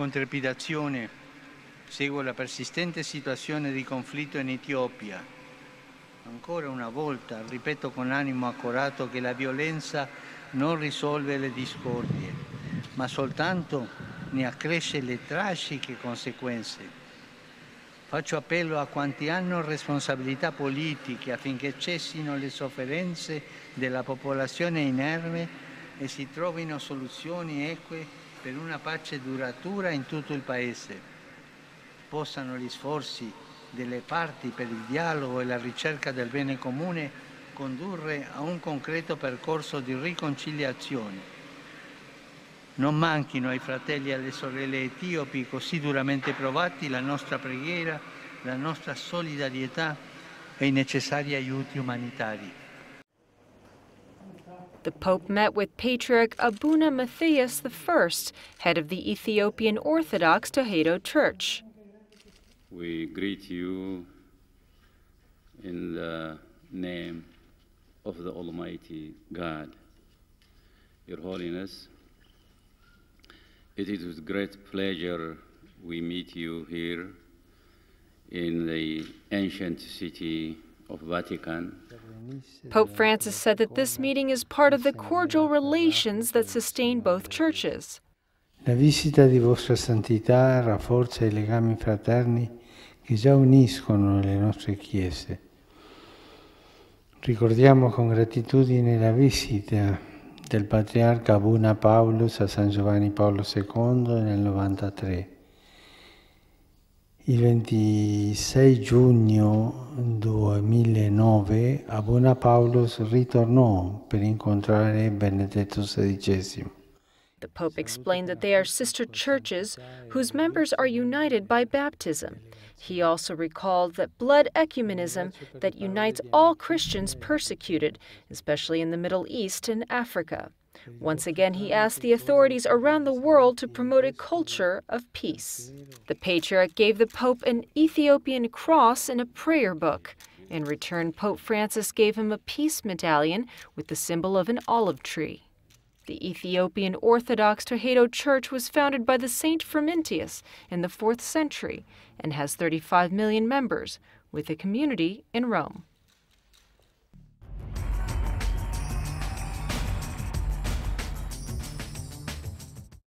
Con trepidazione seguo la persistente situazione di conflitto in Etiopia. Ancora una volta ripeto con animo accorato che la violenza non risolve le discordie, ma soltanto ne accresce le tragiche conseguenze. Faccio appello a quanti hanno responsabilità politiche affinché cessino le sofferenze della popolazione inerme e si trovino soluzioni eque per una pace duratura in tutto il Paese. Possano gli sforzi delle parti per il dialogo e la ricerca del bene comune condurre a un concreto percorso di riconciliazione. Non manchino ai fratelli e alle sorelle etiopi così duramente provati la nostra preghiera, la nostra solidarietà e i necessari aiuti umanitari. The Pope met with Patriarch Abuna Matthias I, head of the Ethiopian Orthodox Tejedo Church. We greet you in the name of the Almighty God. Your Holiness, it is with great pleasure we meet you here in the ancient city of Vatican. Pope Francis said that this meeting is part of the cordial relations that sustain both churches. La visita di Vostra Santità rafforza i legami fraterni che già uniscono le nostre chiese. Ricordiamo con gratitudine la visita del patriarca Abuna Paulus a San Giovanni Paolo II nel 1993. Il 26 giugno 2009 Abuna Paulus ritornò per incontrare Benedetto XVI. The Pope explained that they are sister churches whose members are united by baptism. He also recalled that blood ecumenism that unites all Christians persecuted, especially in the Middle East and Africa. Once again, he asked the authorities around the world to promote a culture of peace. The patriarch gave the Pope an Ethiopian cross and a prayer book. In return, Pope Francis gave him a peace medallion with the symbol of an olive tree. The Ethiopian Orthodox Tejedo Church was founded by the Saint Frumentius in the 4th century and has 35 million members, with a community in Rome.